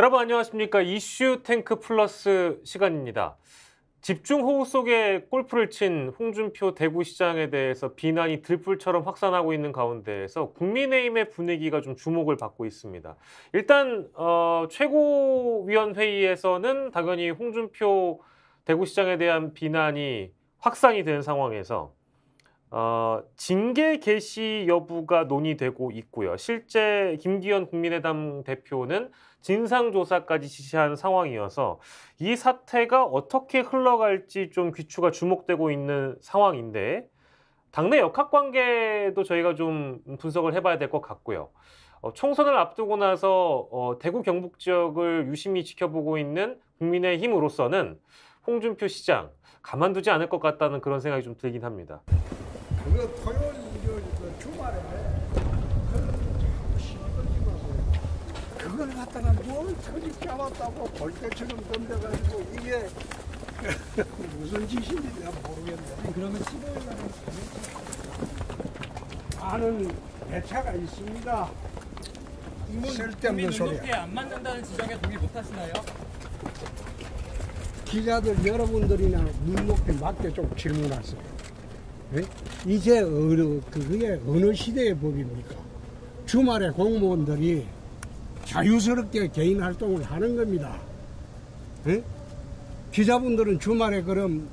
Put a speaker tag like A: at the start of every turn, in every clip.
A: 여러분 안녕하십니까 이슈 탱크 플러스 시간입니다. 집중 호우 속에 골프를 친 홍준표 대구시장에 대해서 비난이 들불처럼 확산하고 있는 가운데에서 국민의힘의 분위기가 좀 주목을 받고 있습니다. 일단 어, 최고위원회의에서는 당연히 홍준표 대구시장에 대한 비난이 확산이 된 상황에서 어, 징계 개시 여부가 논의되고 있고요. 실제 김기현 국민의당 대표는 진상조사까지 지시한 상황이어서 이 사태가 어떻게 흘러갈지 좀 귀추가 주목되고 있는 상황인데 당내 역학관계도 저희가 좀 분석을 해봐야 될 것 같고요. 어, 총선을 앞두고 나서 어, 대구 경북 지역을 유심히 지켜보고 있는 국민의힘으로서는 홍준표 시장 가만두지 않을 것 같다는 그런 생각이 좀 들긴 합니다. 그 토요일, 일요일, 그 주말에
B: 그걸 갖다가 뭘 터집 잡았다고 벌떼처럼 던져가지고 이게
A: 무슨 짓인지 내가 모르겠네. 아 그러면 15일 날은 아는 대차가 있습니다. 쓸데없는 소리야. 눈높안 맞는다는 지적에 동의 못하시나요? 기자들 여러분들이나 눈높이 맞게 좀 질문하세요. 네? 이제 어느, 그게 어느 시대의 법입니까? 주말에 공무원들이 자유스럽게 개인 활동을 하는 겁니다. 에? 기자분들은 주말에 그럼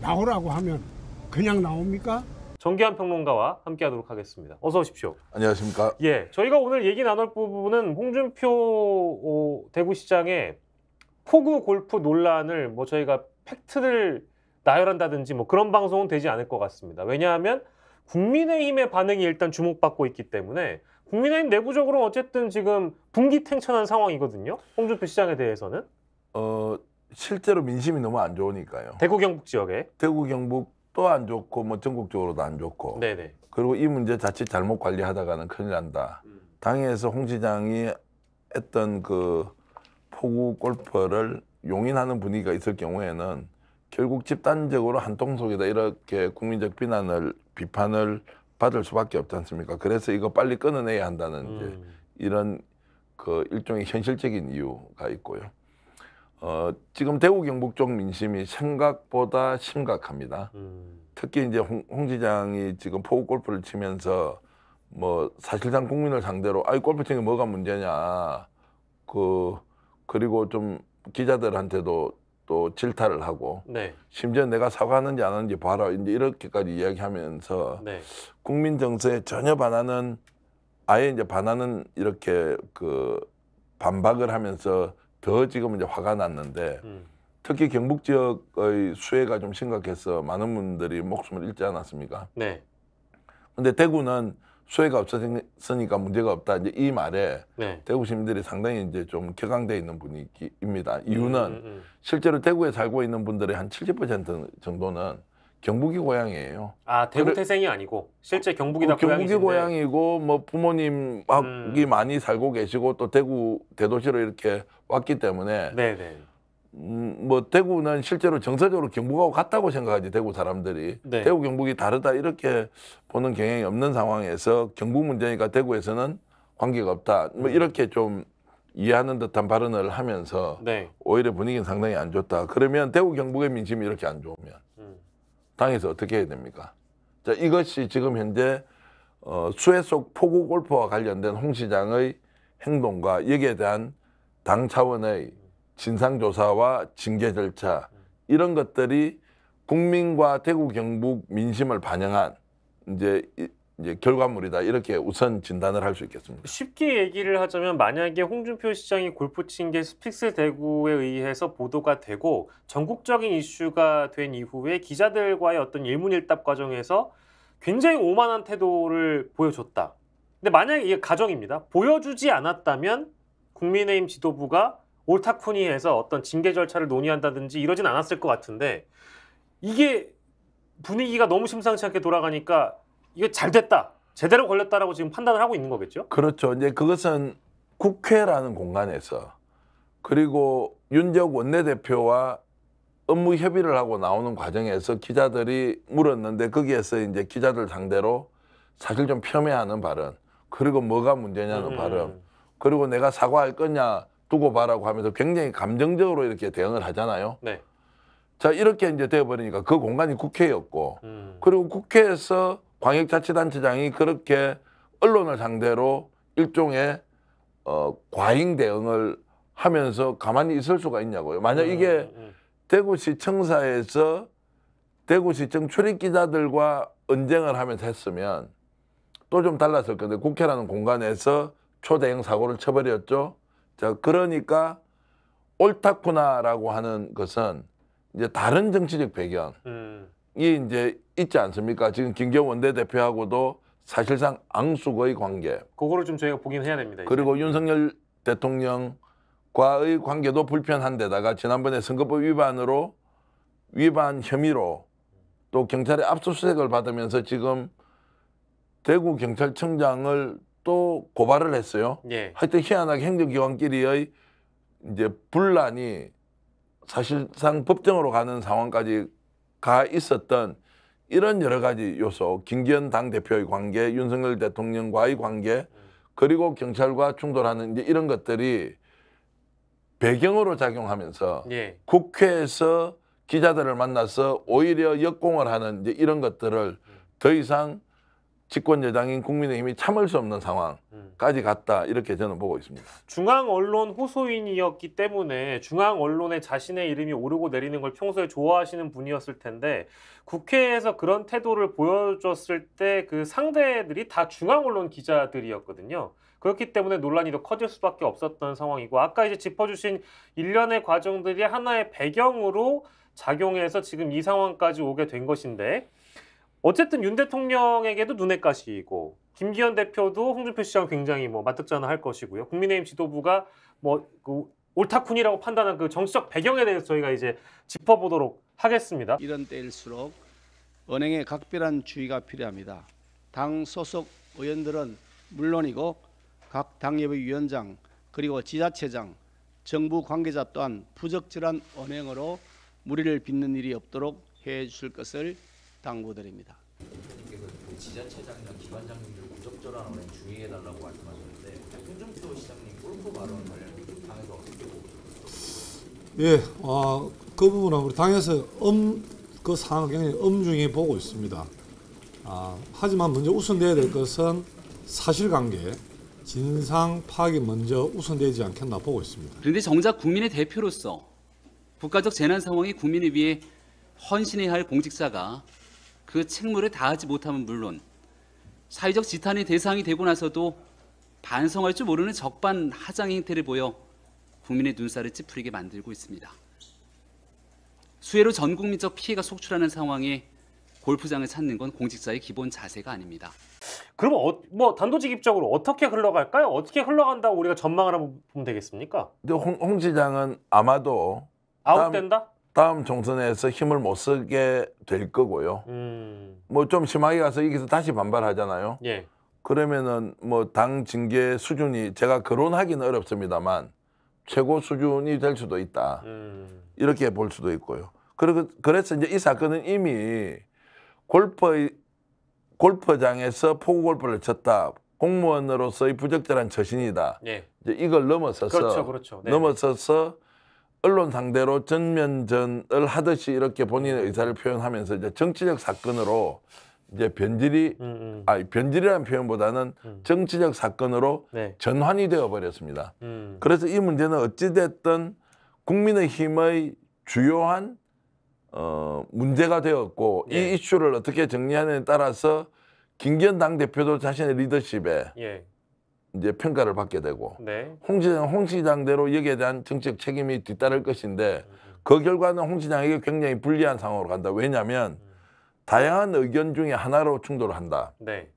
A: 나오라고 하면 그냥 나옵니까? 정기환 평론가와 함께하도록 하겠습니다. 어서 오십시오. 안녕하십니까? 예, 저희가 오늘 얘기 나눌 부분은 홍준표 대구시장의 포구 골프 논란을 뭐 저희가 팩트를 나열한다든지 뭐 그런 방송은 되지 않을 것 같습니다. 왜냐하면 국민의힘의 반응이 일단 주목받고 있기 때문에 국민의힘 내부적으로 어쨌든 지금 분기탱천한 상황이거든요. 홍준표 시장에 대해서는. 어 실제로
B: 민심이 너무 안 좋으니까요. 대구 경북 지역에. 대구 경북도 안 좋고 뭐 전국적으로도 안 좋고. 네네. 그리고 이 문제 자체 잘못 관리하다가는 큰일 난다. 음. 당에서 홍 시장이 했던 그 포구 골퍼를 용인하는 분위기가 있을 경우에는 결국 집단적으로 한통속이다 이렇게 국민적 비난을 비판을 받을 수밖에 없지 않습니까? 그래서 이거 빨리 끊어내야 한다는 음. 이제 이런 그 일종의 현실적인 이유가 있고요. 어, 지금 대구 경북 쪽 민심이 생각보다 심각합니다. 음. 특히 이제 홍, 홍 시장이 지금 포구 골프를 치면서 뭐 사실상 국민을 상대로 아이 골프팅이 뭐가 문제냐 그 그리고 좀 기자들한테도 또 질타를 하고 네. 심지어 내가 사과하는지 안 하는지 봐라 이제 이렇게까지 이야기하면서 네. 국민 정서에 전혀 반하는 아예 이제 반하는 이렇게 그 반박을 하면서 더 지금 이제 화가 났는데 음. 특히 경북 지역의 수해가 좀 심각해서 많은 분들이 목숨을 잃지 않았습니까? 네. 근데 대구는 수혜가 없어으니까 문제가 없다. 이제 이 말에 네. 대구 시민들이 상당히 이제 좀 격앙돼 있는 분위기입니다. 이유는 음, 음, 음. 실제로 대구에 살고 있는 분들의 한 70% 정도는 경북이 고향이에요. 아 대구 태생이
A: 아니고 실제 경북이다 어, 경북이 고향이신데.
B: 고향이고 뭐 부모님이 음. 많이 살고 계시고 또 대구 대도시로 이렇게 왔기 때문에 네네. 네. 음, 뭐 대구는 실제로 정서적으로 경북하고 같다고 생각하지 대구 사람들이 네. 대구 경북이 다르다 이렇게 보는 경향이 없는 상황에서 경북 문제니까 대구에서는 관계가 없다 뭐 음. 이렇게 좀 이해하는 듯한 발언을 하면서 네. 오히려 분위기는 상당히 안 좋다 그러면 대구 경북의 민심이 이렇게 안 좋으면 음. 당에서 어떻게 해야 됩니까 자 이것이 지금 현재 어, 수해 속 포구 골프와 관련된 홍 시장의 행동과 여기에 대한 당 차원의 진상조사와 징계 절차 이런 것들이 국민과 대구 경북 민심을 반영한 이제 이제 결과물이다 이렇게 우선 진단을 할 수 있겠습니다.
A: 쉽게 얘기를 하자면 만약에 홍준표 시장이 골프 친 게 스픽스 대구에 의해서 보도가 되고 전국적인 이슈가 된 이후에 기자들과의 어떤 일문일답 과정에서 굉장히 오만한 태도를 보여줬다. 근데 만약에 이게 가정입니다. 보여주지 않았다면 국민의힘 지도부가 올타쿠니에서 어떤 징계 절차를 논의한다든지 이러진 않았을 것 같은데 이게 분위기가 너무 심상치 않게 돌아가니까 이게 잘 됐다. 제대로 걸렸다라고 지금 판단을 하고 있는 거겠죠?
B: 그렇죠. 이제 그것은 국회라는 공간에서 그리고 윤적 원내대표와 업무 협의를 하고 나오는 과정에서 기자들이 물었는데 거기에서 이제 기자들 상대로 사실 좀 폄훼하는 발언 그리고 뭐가 문제냐는 음. 발언 그리고 내가 사과할 거냐 두고 봐라고 하면서 굉장히 감정적으로 이렇게 대응을 하잖아요. 네. 자 이렇게 이제 되어버리니까 그 공간이 국회였고 음. 그리고 국회에서 광역자치단체장이 그렇게 언론을 상대로 일종의 어, 과잉 대응을 하면서 가만히 있을 수가 있냐고요. 만약 음, 이게 음. 음. 대구시청사에서 대구시청 출입기자들과 언쟁을 하면서 했으면 또 좀 달랐을 건데 국회라는 공간에서 초대형 사고를 쳐버렸죠. 자, 그러니까 옳다구나라고 하는 것은 이제 다른 정치적 배경이 음. 이제 있지 않습니까? 지금 김경 원내대표하고도 사실상 앙숙의 관계.
A: 그거를 좀 저희가 보긴 해야 됩니다. 그리고
B: 윤석열 대통령과의 관계도 불편한 데다가 지난번에 선거법 위반으로 위반 혐의로 또 경찰의 압수수색을 받으면서 지금 대구 경찰청장을 또 고발을 했어요. 예. 하여튼 희한하게 행정기관끼리의 이제 분란이 사실상 법정으로 가는 상황까지 가 있었던 이런 여러 가지 요소, 김기현 당 대표의 관계, 윤석열 대통령과의 관계, 그리고 경찰과 충돌하는 이제 이런 것들이 배경으로 작용하면서 예. 국회에서 기자들을 만나서 오히려 역공을 하는 이제 이런 것들을 더 이상 집권 여당인 국민의힘이 참을 수 없는 음. 상황까지 갔다 이렇게 저는 보고
A: 있습니다. 중앙 언론 호소인이었기 때문에 중앙 언론에 자신의 이름이 오르고 내리는 걸 평소에 좋아하시는 분이었을 텐데 국회에서 그런 태도를 보여줬을 때 그 상대들이 다 중앙 언론 기자들이었거든요. 그렇기 때문에 논란이 더 커질 수밖에 없었던 상황이고 아까 이제 짚어주신 일련의 과정들이 하나의 배경으로 작용해서 지금 이 상황까지 오게 된 것인데 어쨌든 윤 대통령에게도 눈엣 가시이고 김기현 대표도 홍준표 시장 굉장히 뭐 맞득잖아 할 것이고요. 국민의힘 지도부가 뭐 그 옳다쿤이라고 판단한 그 정치적 배경에 대해서 저희가 이제 짚어보도록 하겠습니다. 이런 때일수록 은행에 각별한 주의가 필요합니다. 당 소속 의원들은 물론이고 각 당협의 위원장 그리고 지자체장 정부 관계자 또한 부적절한 언행으로 무리를 빚는 일이 없도록 해 주실 것을 당부드립니다. 그 그 지자체장이나 기관장님들 무적절한 언행 주의해달라고 말씀하셨는데 홍준표 시장님 골프 발언을 당에서 어떻게 보고 예, 어, 그
B: 부분은 우리 당에서 엄, 그 상황 굉장히 엄중히 보고 있습니다. 아, 하지만 먼저 우선돼야 될 것은 사실관계, 진상 파악이
A: 먼저 우선되지 않겠나 보고 있습니다. 그런데 정작 국민의 대표로서 국가적 재난 상황이 국민을 위해 헌신해야 할 공직자가 그 책무를 다하지 못하면 물론 사회적 지탄의 대상이 되고 나서도 반성할 줄 모르는 적반하장 행태를 보여 국민의 눈살을 찌푸리게 만들고 있습니다. 수혜로 전 국민적 피해가 속출하는 상황에 골프장을 찾는 건 공직자의 기본 자세가 아닙니다. 그럼 어, 뭐 단도직입적으로 어떻게 흘러갈까요? 어떻게 흘러간다고 우리가 전망을 하면 되겠습니까?
B: 홍, 홍 시장은 아마도 아웃된다? 다음 총선에서 힘을 못 쓰게 될 거고요.
A: 음.
B: 뭐좀 심하게 가서 여기서 다시 반발하잖아요. 예. 그러면은 뭐 당 징계 수준이 제가 거론하기는 어렵습니다만 최고 수준이 될 수도 있다. 음. 이렇게 볼 수도 있고요. 그리고 그래서 이제 이 사건은 이미 골퍼 골프장에서 포구 골프를 쳤다. 공무원으로서의 부적절한 처신이다. 예. 이제 이걸 넘어서서 그렇죠, 그렇죠. 네. 넘어서서 언론 상대로 전면전을 하듯이 이렇게 본인의 의사를 표현하면서 이제 정치적 사건으로 이제 변질이 음, 음. 아 변질이라는 표현보다는 음. 정치적 사건으로 네. 전환이 되어 버렸습니다. 음. 그래서 이 문제는 어찌 됐든 국민의힘의 주요한 어 문제가 되었고 예. 이 이슈를 어떻게 정리하느냐에 따라서 김기현 당 대표도 자신의 리더십에 예. 이제 평가를 받게 되고 네. 홍 시장 홍 시장대로 여기에 대한 정책 책임이 뒤따를 것인데 그 결과는 홍 시장에게 굉장히 불리한 상황으로 간다. 왜냐하면 다양한 의견 중에 하나로 충돌 한다. 네.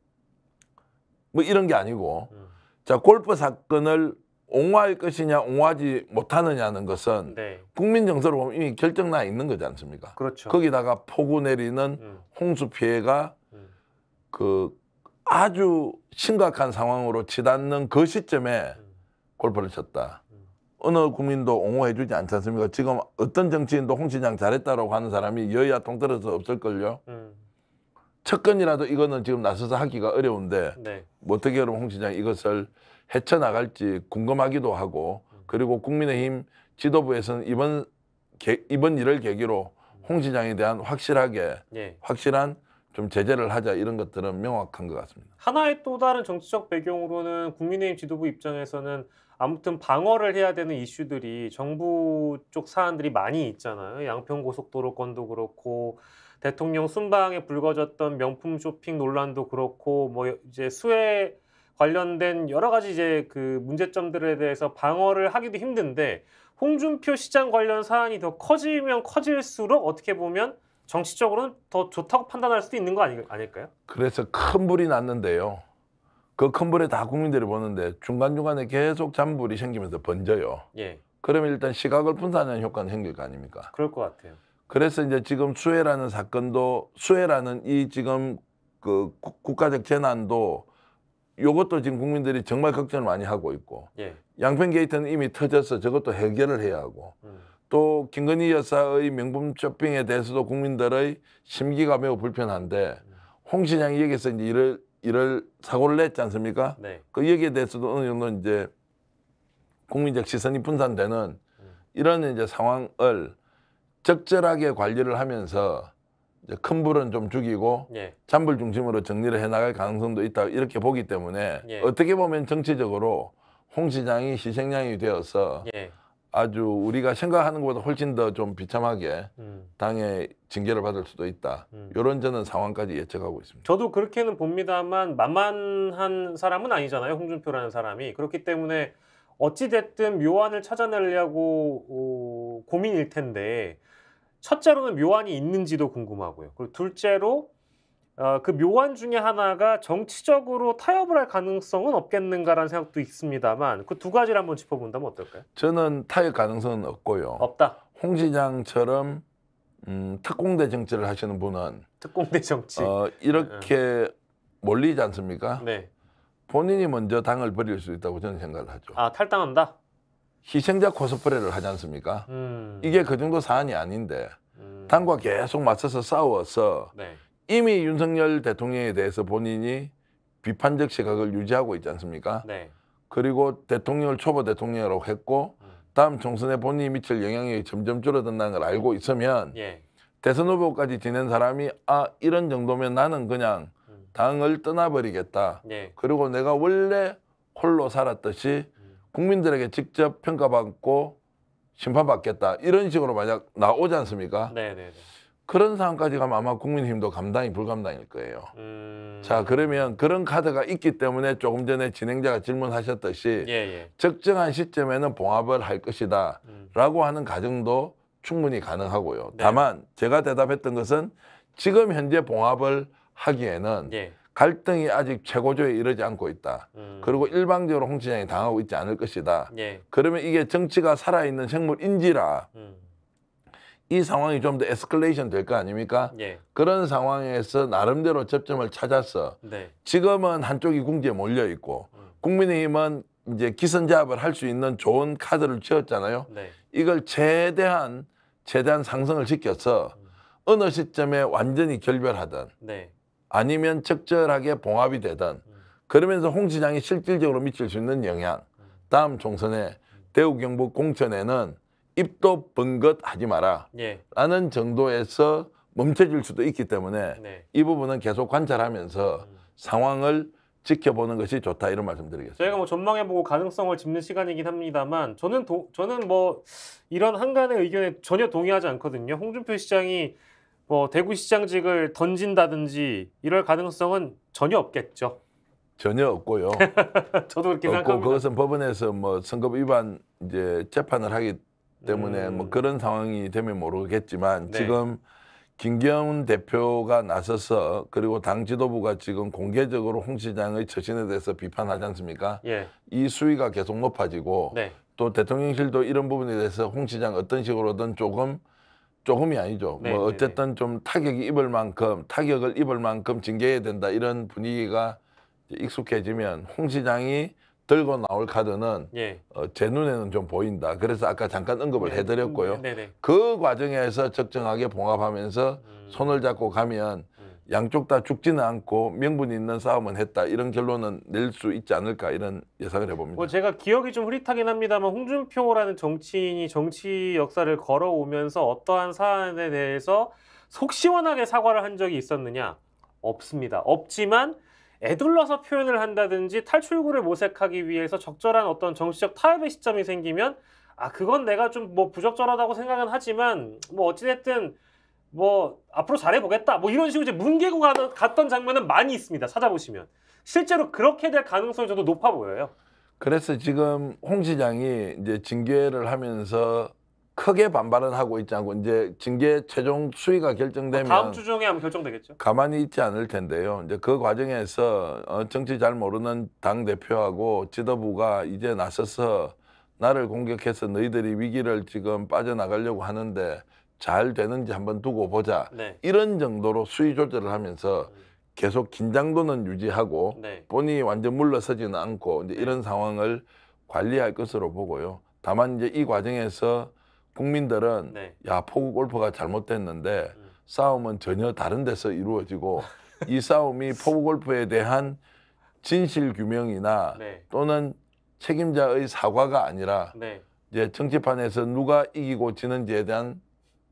B: 뭐 이런 게 아니고 음. 자 골프 사건을 옹호할 것이냐 옹호하지 못하느냐는 것은 네. 국민 정서로 보면 이미 결정나 있는 거지 않습니까? 그렇죠. 거기다가 폭우 내리는 음. 홍수 피해가 음. 그 아주 심각한 상황으로 치닫는 그 시점에 골프를 쳤다. 어느 국민도 옹호해주지 않지 않습니까? 지금 어떤 정치인도 홍 시장 잘했다라고 하는 사람이 여야 통틀어서 없을걸요. 음. 첫 건이라도 이거는 지금 나서서 하기가 어려운데 네. 뭐 어떻게 러면홍 시장 이것을 헤쳐나갈지 궁금하기도 하고 음. 그리고 국민의힘 지도부에서는 이번 개, 이번 일을 계기로 홍 시장에 대한 확실하게 네. 확실한 좀 제재를 하자 이런 것들은 명확한 것 같습니다.
A: 하나의 또 다른 정치적 배경으로는 국민의힘 지도부 입장에서는 아무튼 방어를 해야 되는 이슈들이 정부 쪽 사안들이 많이 있잖아요. 양평 고속도로 건도 그렇고 대통령 순방에 불거졌던 명품 쇼핑 논란도 그렇고 뭐 이제 수해 관련된 여러 가지 이제 그 문제점들에 대해서 방어를 하기도 힘든데 홍준표 시장 관련 사안이 더 커지면 커질수록 어떻게 보면 정치적으로는 더 좋다고 판단할 수도 있는 거 아니, 아닐까요?
B: 그래서 큰 불이 났는데요. 그 큰 불에 다 국민들이 보는데 중간중간에 계속 잔불이 생기면서 번져요. 예. 그러면 일단 시각을 분산하는 효과는 생길 거 아닙니까? 그럴 것 같아요. 그래서 이제 지금 수해라는 사건도 수해라는 이 지금 그 국가적 재난도 요것도 지금 국민들이 정말 걱정을 많이 하고 있고 예. 양평 게이트는 이미 터져서 저것도 해결을 해야 하고 음. 또 김건희 여사의 명품 쇼핑에 대해서도 국민들의 심기가 매우 불편한데 홍신양이 여기서 이제 이를 이를 사고를 냈지 않습니까? 네. 그 여기에 대해서도 어느 정도 이제 국민적 시선이 분산되는 음. 이런 이제 상황을 적절하게 관리를 하면서 이제 큰 불은 좀 죽이고 예. 잔불 중심으로 정리를 해나갈 가능성도 있다 이렇게 보기 때문에 예. 어떻게 보면 정치적으로 홍 시장이 희생양이 되어서 예. 아주 우리가 생각하는 것보다 훨씬 더 좀 비참하게 음.
A: 당의 징계를 받을 수도 있다. 음. 이런 저는 상황까지 예측하고 있습니다. 저도 그렇게는 봅니다만 만만한 사람은 아니잖아요. 홍준표라는 사람이. 그렇기 때문에 어찌됐든 묘안을 찾아내려고 어, 고민일 텐데 첫째로는 묘안이 있는지도 궁금하고요. 그리고 둘째로 어, 그 묘안 중에 하나가 정치적으로 타협을 할 가능성은 없겠는가라는 생각도 있습니다만 그 두 가지를 한번 짚어본다면 어떨까요?
B: 저는 타협 가능성은 없고요. 없다. 홍진양처럼 음, 특공대 정치를 하시는 분은
A: 특공대 정치
B: 어, 이렇게 네. 몰리지 않습니까? 네. 본인이 먼저 당을 버릴 수 있다고 저는 생각을 하죠. 아 탈당한다? 희생자 코스프레를 하지 않습니까? 음. 이게 그 정도 사안이 아닌데 음. 당과 계속 맞서서 싸워서 네. 이미 윤석열 대통령에 대해서 본인이 비판적 시각을 유지하고 있지 않습니까? 네. 그리고 대통령을 초보 대통령이라고 했고 음. 다음 총선에 본인이 미칠 영향이 점점 줄어든다는 걸 알고 있으면 예. 대선 후보까지 지낸 사람이 아 이런 정도면 나는 그냥 음. 당을 떠나버리겠다. 예. 그리고 내가 원래 홀로 살았듯이 음. 국민들에게 직접 평가받고 심판받겠다. 이런 식으로 만약 나오지 않습니까? 네네네. 네, 네. 그런 상황까지 가면 아마 국민의힘도 감당이 불감당일 거예요. 음... 자, 그러면 그런 카드가 있기 때문에 조금 전에 진행자가 질문하셨듯이 예, 예. 적정한 시점에는 봉합을 할 것이다 음... 라고 하는 가정도 충분히 가능하고요. 네. 다만 제가 대답했던 것은 지금 현재 봉합을 하기에는 예. 갈등이 아직 최고조에 이르지 않고 있다. 음... 그리고 일방적으로 홍 시장이 당하고 있지 않을 것이다. 예. 그러면 이게 정치가 살아있는 생물인지라 음. 이 상황이 좀 더 에스컬레이션 될 거 아닙니까? 예. 그런 상황에서 나름대로 접점을 찾았어. 네. 지금은 한쪽이 궁지에 몰려 있고 음. 국민의힘은 이제 기선제압을 할 수 있는 좋은 카드를 쥐었잖아요. 네. 이걸 최대한 최대한 상승을 시켜서 음. 어느 시점에 완전히 결별하든 네. 아니면 적절하게 봉합이 되든 음. 그러면서 홍 시장이 실질적으로 미칠 수 있는 영향 음. 다음 총선에 음. 대우 경북 공천에는 입도 벙긋하지 마라. 예. 라는 정도에서 멈춰질 수도 있기 때문에 네. 이 부분은 계속 관찰하면서 음. 상황을 지켜보는 것이 좋다 이런 말씀드리겠습니다.
A: 저희가 뭐 전망해보고 가능성을 짚는 시간이긴 합니다만 저는 도, 저는 뭐 이런 한간의 의견에 전혀 동의하지 않거든요. 홍준표 시장이 뭐 대구시장직을 던진다든지 이럴 가능성은 전혀 없겠죠.
B: 전혀 없고요. 저도 그렇게 없고 생각합니다. 그것은 법원에서 뭐 선거 위반 이제 재판을 하기 때문에 음. 뭐 그런 상황이 되면 모르겠지만 네. 지금 김기현 대표가 나서서 그리고 당 지도부가 지금 공개적으로 홍 시장의 처신에 대해서 비판하지 않습니까? 예. 이 수위가 계속 높아지고 네. 또 대통령실도 이런 부분에 대해서 홍 시장 어떤 식으로든 조금 조금이 아니죠. 네, 뭐 네, 네. 어쨌든 네, 좀 타격이 입을 만큼 타격을 입을 만큼 징계해야 된다 이런 분위기가 익숙해지면 홍 시장이 들고 나올 카드는 예. 어, 제 눈에는 좀 보인다. 그래서 아까 잠깐 언급을 네. 해드렸고요. 네, 네. 그 과정에서 적정하게 봉합하면서 음. 손을 잡고 가면 음. 양쪽 다 죽지는 않고 명분 있는 싸움은 했다. 이런 결론은 낼 수 있지 않을까 이런 예상을 해봅니다.
A: 뭐 제가 기억이 좀 흐릿하긴 합니다만 홍준표라는 정치인이 정치 역사를 걸어오면서 어떠한 사안에 대해서 속 시원하게 사과를 한 적이 있었느냐? 없습니다. 없지만 애둘러서 표현을 한다든지 탈출구를 모색하기 위해서 적절한 어떤 정치적 타협의 시점이 생기면 아 그건 내가 좀 뭐 부적절하다고 생각은 하지만 뭐 어찌됐든 뭐 앞으로 잘해보겠다 뭐 이런 식으로 이제 뭉개고 가던, 갔던 장면은 많이 있습니다 찾아보시면 실제로 그렇게 될 가능성이 저도 높아 보여요
B: 그래서 지금 홍 시장이 이제 징계를 하면서 크게 반발은 하고 있지 않고 이제 징계 최종 수위가 뭐 결정되면 다음 주
A: 중에 하면 결정되겠죠.
B: 가만히 있지 않을 텐데요. 이제 그 과정에서 어, 정치 잘 모르는 당 대표하고 지도부가 이제 나서서 나를 공격해서 너희들이 위기를 지금 빠져나가려고 하는데 잘 되는지 한번 두고 보자. 네. 이런 정도로 수위 조절을 하면서 계속 긴장도는 유지하고 네. 본인이 완전 물러서지는 않고 이제 네. 이런 상황을 관리할 것으로 보고요. 다만 이제 이 과정에서 국민들은 네. 야 포구 골프가 잘못됐는데 음. 싸움은 전혀 다른 데서 이루어지고 이 싸움이 포구 골프에 대한 진실 규명이나 네. 또는 책임자의 사과가 아니라 네. 이제 정치판에서 누가 이기고 지는지에 대한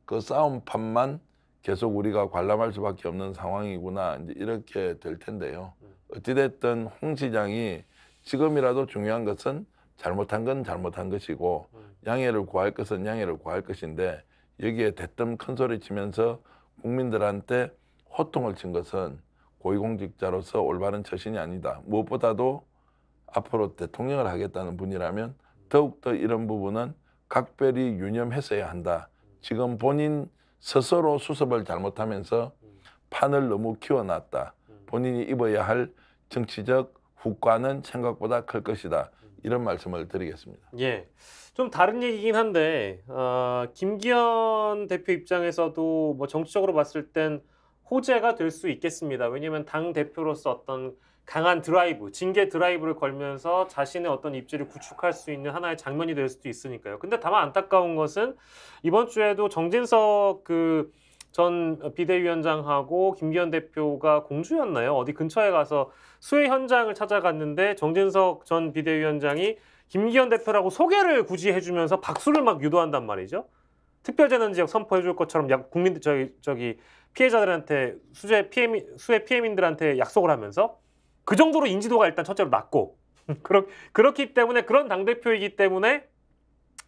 B: 그 싸움판만 계속 우리가 관람할 수밖에 없는 상황이구나 이제 이렇게 될 텐데요. 음. 어찌됐든 홍 시장이 지금이라도 중요한 것은 잘못한 건 잘못한 것이고 음. 양해를 구할 것은 양해를 구할 것인데 여기에 대뜸 큰 소리 치면서 국민들한테 호통을 친 것은 고위공직자로서 올바른 처신이 아니다. 무엇보다도 앞으로 대통령을 하겠다는 분이라면 더욱더 이런 부분은 각별히 유념했어야 한다. 지금 본인 스스로 수습을 잘못하면서 판을 너무 키워놨다. 본인이 입어야 할 정치적 후과는 생각보다 클 것이다. 이런 말씀을 드리겠습니다.
A: 예, 좀 다른 얘기긴 한데 어, 김기현 대표 입장에서도 뭐 정치적으로 봤을 땐 호재가 될 수 있겠습니다. 왜냐하면 당 대표로서 어떤 강한 드라이브, 징계 드라이브를 걸면서 자신의 어떤 입지를 구축할 수 있는 하나의 장면이 될 수도 있으니까요. 근데 다만 안타까운 것은 이번 주에도 정진석 그전 비대위원장하고 김기현 대표가 공주였나요? 어디 근처에 가서 수해 현장을 찾아갔는데 정진석 전 비대위원장이 김기현 대표라고 소개를 굳이 해주면서 박수를 막 유도한단 말이죠. 특별재난지역 선포해줄 것처럼 약, 국민들 저기 저기 피해자들한테 수재 피해 수해 피해민들한테 약속을 하면서 그 정도로 인지도가 일단 첫째로 낮고 그렇, 그렇기 때문에 그런 당 대표이기 때문에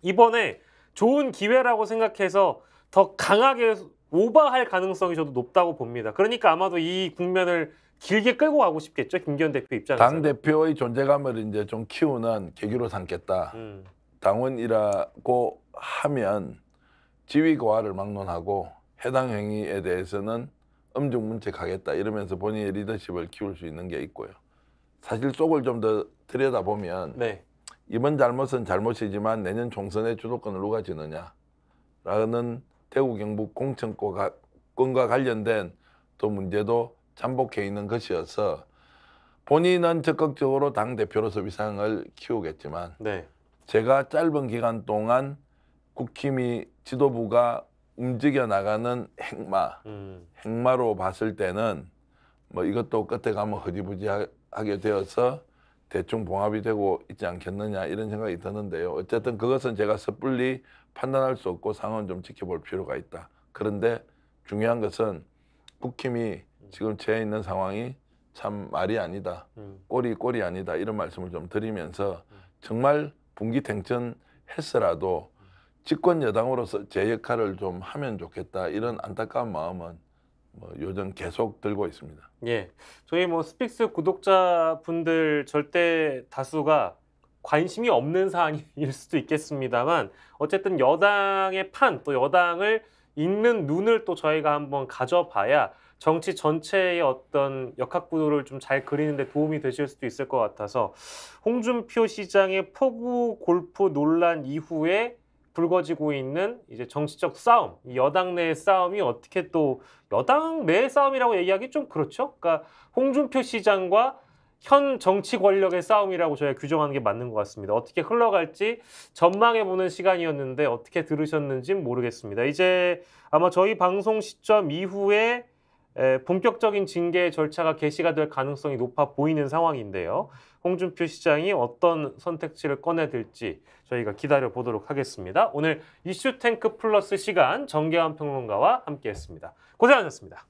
A: 이번에 좋은 기회라고 생각해서 더 강하게 오버할 가능성이 저도 높다고 봅니다. 그러니까 아마도 이 국면을 길게 끌고 가고 싶겠죠 김기현 대표 입장에서 당
B: 대표의 존재감을 이제 좀 키우는 계기로 삼겠다. 음. 당원이라고 하면 지위 고하를 막론하고 해당 행위에 대해서는 음중문제가겠다 이러면서 본인의 리더십을 키울 수 있는 게 있고요. 사실 속을 좀 더 들여다보면 네. 이번 잘못은 잘못이지만 내년 총선의 주도권을 누가 지느냐라는 대구 경북 공천권과 관련된 또 문제도 잠복해 있는 것이어서 본인은 적극적으로 당 대표로서 위상을 키우겠지만 네. 제가 짧은 기간 동안 국힘이 지도부가 움직여 나가는 행마, 음. 행마로 봤을 때는 뭐 이것도 끝에 가면 허지부지하게 되어서 대충 봉합이 되고 있지 않겠느냐 이런 생각이 드는데요. 어쨌든 그것은 제가 섣불리 판단할 수 없고 상황은 좀 지켜볼 필요가 있다. 그런데 중요한 것은 국힘이 지금 처해 있는 상황이 참 말이 아니다. 음. 꼬리 꼬리 아니다. 이런 말씀을 좀 드리면서 정말 분기탱천 했으라도 집권 여당으로서 제 역할을 좀 하면 좋겠다. 이런 안타까운 마음은 뭐 요즘 계속 들고 있습니다.
A: 예, 저희 뭐 스픽스 구독자분들 절대 다수가 관심이 없는 사안일 수도 있겠습니다만 어쨌든 여당의 판 또 여당을 읽는 눈을 또 저희가 한번 가져봐야 정치 전체의 어떤 역학구도를 좀 잘 그리는데 도움이 되실 수도 있을 것 같아서 홍준표 시장의 포구 골프 논란 이후에 불거지고 있는 이제 정치적 싸움, 여당 내의 싸움이 어떻게 또 여당 내의 싸움이라고 얘기하기 좀 그렇죠? 그러니까 홍준표 시장과 현 정치 권력의 싸움이라고 저희가 규정하는 게 맞는 것 같습니다. 어떻게 흘러갈지 전망해 보는 시간이었는데 어떻게 들으셨는지 모르겠습니다. 이제 아마 저희 방송 시점 이후에 에, 본격적인 징계 절차가 개시가 될 가능성이 높아 보이는 상황인데요. 홍준표 시장이 어떤 선택지를 꺼내들지 저희가 기다려 보도록 하겠습니다. 오늘 이슈탱크 플러스 시간 정계환 평론가와 함께했습니다. 고생하셨습니다.